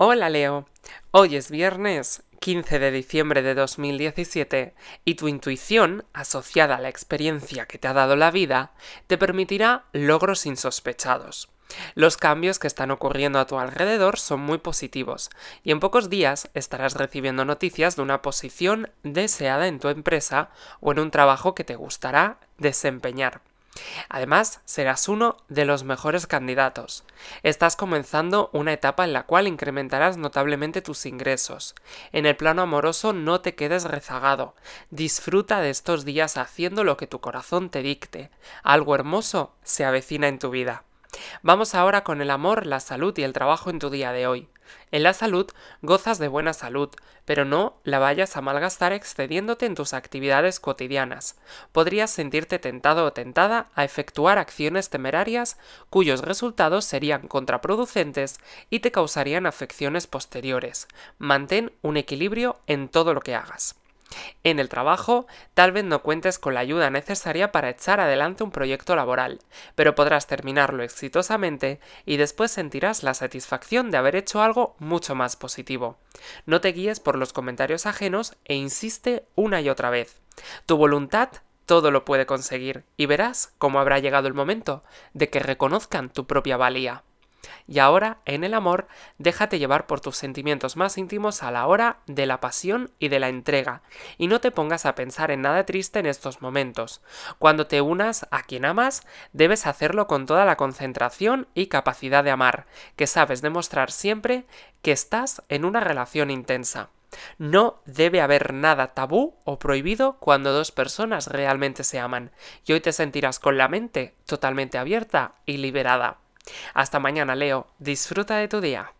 Hola Leo, hoy es viernes 15 de diciembre de 2017 y tu intuición, asociada a la experiencia que te ha dado la vida, te permitirá logros insospechados. Los cambios que están ocurriendo a tu alrededor son muy positivos y en pocos días estarás recibiendo noticias de una posición deseada en tu empresa o en un trabajo que te gustará desempeñar. Además, serás uno de los mejores candidatos. Estás comenzando una etapa en la cual incrementarás notablemente tus ingresos. En el plano amoroso no te quedes rezagado. Disfruta de estos días haciendo lo que tu corazón te dicte. Algo hermoso se avecina en tu vida. Vamos ahora con el amor, la salud y el trabajo en tu día de hoy. En la salud gozas de buena salud, pero no la vayas a malgastar excediéndote en tus actividades cotidianas. Podrías sentirte tentado o tentada a efectuar acciones temerarias cuyos resultados serían contraproducentes y te causarían afecciones posteriores. Mantén un equilibrio en todo lo que hagas. En el trabajo, tal vez no cuentes con la ayuda necesaria para echar adelante un proyecto laboral, pero podrás terminarlo exitosamente y después sentirás la satisfacción de haber hecho algo mucho más positivo. No te guíes por los comentarios ajenos e insiste una y otra vez. Tu voluntad todo lo puede conseguir y verás cómo habrá llegado el momento de que reconozcan tu propia valía. Y ahora, en el amor, déjate llevar por tus sentimientos más íntimos a la hora de la pasión y de la entrega, y no te pongas a pensar en nada triste en estos momentos. Cuando te unas a quien amas, debes hacerlo con toda la concentración y capacidad de amar, que sabes demostrar siempre que estás en una relación intensa. No debe haber nada tabú o prohibido cuando dos personas realmente se aman, y hoy te sentirás con la mente totalmente abierta y liberada. Hasta mañana, Leo. Disfruta de tu día.